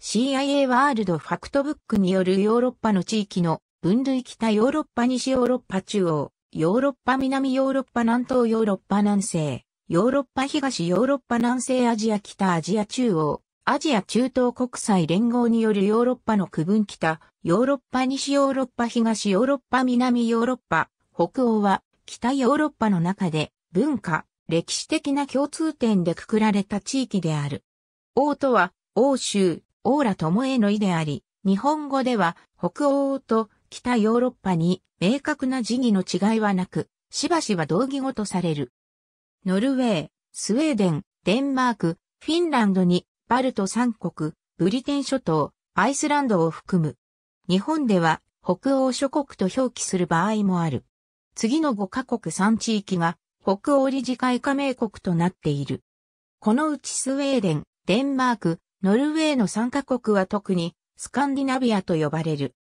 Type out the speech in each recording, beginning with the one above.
CIA ワールドファクトブックによるヨーロッパの地域の分類北ヨーロッパ西ヨーロッパ中央、ヨーロッパ南ヨーロッパ南東ヨーロッパ南西、ヨーロッパ東ヨーロッパ南西アジア北アジア中央、アジア中東国際連合によるヨーロッパの区分北、ヨーロッパ西ヨーロッパ東ヨーロッパ南ヨーロッパ、北欧は北ヨーロッパの中で文化、歴史的な共通点でくくられた地域である。王とは、欧州、オーラともの意であり、日本語では北欧と北ヨーロッパに明確な辞義の違いはなく、しばしば同義語とされる。ノルウェー、スウェーデン、デンマーク、フィンランドに、バルト三国、ブリテン諸島、アイスランドを含む。日本では北欧諸国と表記する場合もある。次の5カ国3地域が北欧理事会加盟国となっている。このうちスウェーデン、デンマーク、ノルウェーの参カ国は特にスカンディナビアと呼ばれる。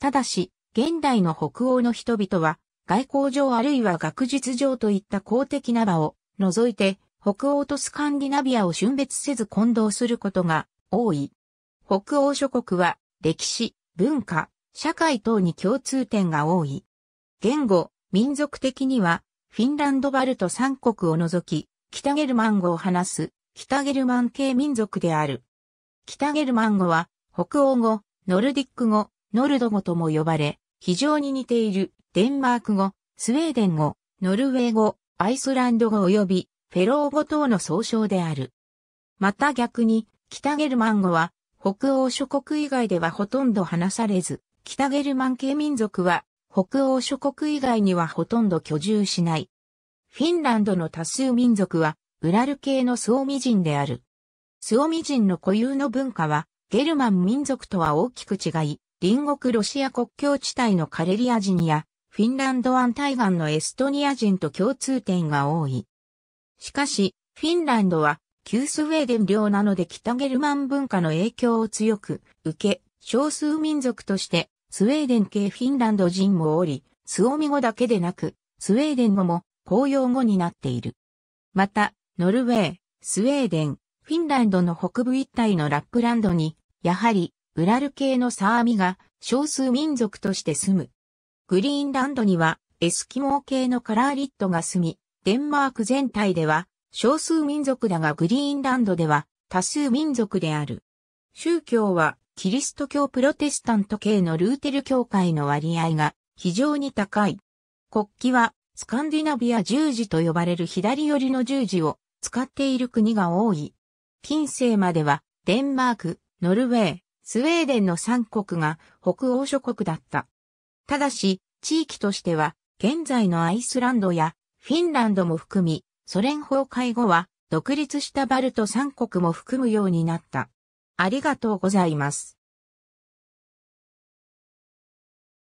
ただし、現代の北欧の人々は、外交上あるいは学術上といった公的な場を除いて、北欧とスカンディナビアを春別せず混同することが多い。北欧諸国は歴史、文化、社会等に共通点が多い。言語、民族的には、フィンランドバルト三国を除き、北ゲルマン語を話す、北ゲルマン系民族である。北ゲルマン語は、北欧語、ノルディック語、ノルド語とも呼ばれ、非常に似ているデンマーク語、スウェーデン語、ノルウェー語、アイスランド語及びフェロー語等の総称である。また逆に、北ゲルマン語は、北欧諸国以外ではほとんど話されず、北ゲルマン系民族は、北欧諸国以外にはほとんど居住しない。フィンランドの多数民族は、ウラル系の総味人である。スオミ人の固有の文化は、ゲルマン民族とは大きく違い、隣国ロシア国境地帯のカレリア人や、フィンランド湾対岸のエストニア人と共通点が多い。しかし、フィンランドは、旧スウェーデン領なので北ゲルマン文化の影響を強く受け、少数民族として、スウェーデン系フィンランド人もおり、スオミ語だけでなく、スウェーデン語も公用語になっている。また、ノルウェー、スウェーデン、フィンランドの北部一帯のラップランドに、やはり、ウラル系のサーミが少数民族として住む。グリーンランドには、エスキモー系のカラーリットが住み、デンマーク全体では少数民族だがグリーンランドでは多数民族である。宗教はキリスト教プロテスタント系のルーテル教会の割合が非常に高い。国旗はスカンディナビア十字と呼ばれる左寄りの十字を使っている国が多い。近世までは、デンマーク、ノルウェー、スウェーデンの3国が北欧諸国だった。ただし、地域としては、現在のアイスランドやフィンランドも含み、ソ連崩壊後は独立したバルト3国も含むようになった。ありがとうございます。